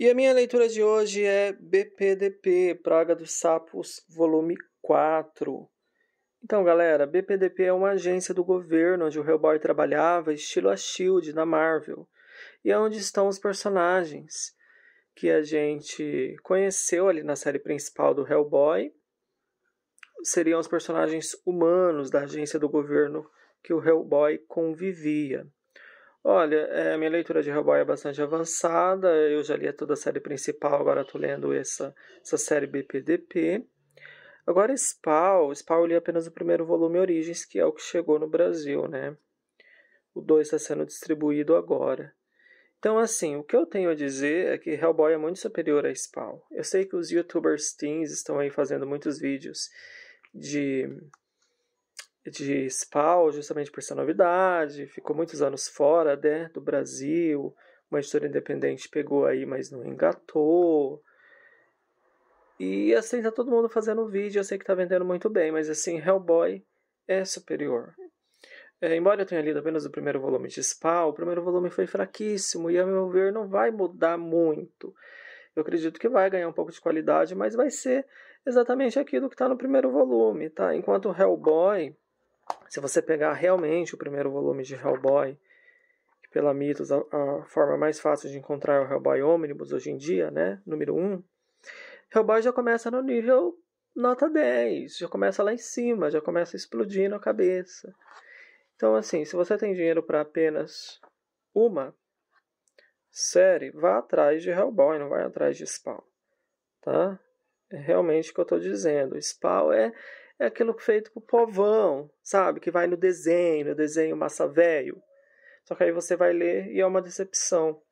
E a minha leitura de hoje é BPDP, Praga dos Sapos, volume 4. Então, galera, BPDP é uma agência do governo onde o Hellboy trabalhava, estilo a Shield na Marvel, e é onde estão os personagens que a gente conheceu ali na série principal do Hellboy. Seriam os personagens humanos da agência do governo que o Hellboy convivia. Olha, é, minha leitura de Hellboy é bastante avançada. Eu já li toda a série principal, agora estou lendo essa, essa série BPDP. Agora, Spawn. Spawn eu li apenas o primeiro volume Origens, que é o que chegou no Brasil, né? O 2 está sendo distribuído agora. Então, assim, o que eu tenho a dizer é que Hellboy é muito superior a Spawn. Eu sei que os youtubers teens estão aí fazendo muitos vídeos de de SPAL, justamente por ser novidade, ficou muitos anos fora né, do Brasil, uma editora independente pegou aí, mas não engatou. E assim, tá todo mundo fazendo vídeo, eu sei que tá vendendo muito bem, mas assim, Hellboy é superior. É, embora eu tenha lido apenas o primeiro volume de SPAL, o primeiro volume foi fraquíssimo e, a meu ver, não vai mudar muito. Eu acredito que vai ganhar um pouco de qualidade, mas vai ser exatamente aquilo que está no primeiro volume, tá? Enquanto Hellboy, se você pegar realmente o primeiro volume de Hellboy, que pela Mitos a, a forma mais fácil de encontrar é o Hellboy Omnibus hoje em dia, né? Número 1. Um, Hellboy já começa no nível nota 10, já começa lá em cima, já começa explodindo a cabeça. Então, assim, se você tem dinheiro para apenas uma série, vá atrás de Hellboy, não vai atrás de Spawn, tá? É realmente o que eu estou dizendo. Spawn é, é aquilo feito com o povão, sabe? Que vai no desenho, desenho massa velho. Só que aí você vai ler e é uma decepção.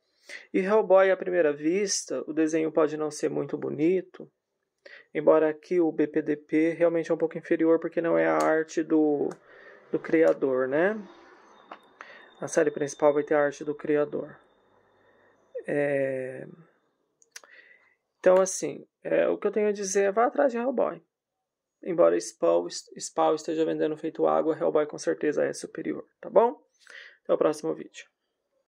E Hellboy, à primeira vista, o desenho pode não ser muito bonito, embora aqui o BPDP realmente é um pouco inferior porque não é a arte do, do criador, né? A série principal vai ter a arte do criador. É... Então, assim, é, o que eu tenho a dizer é vá atrás de Hellboy embora Spaw esteja vendendo feito água, Hellboy com certeza é superior, tá bom? Até o próximo vídeo.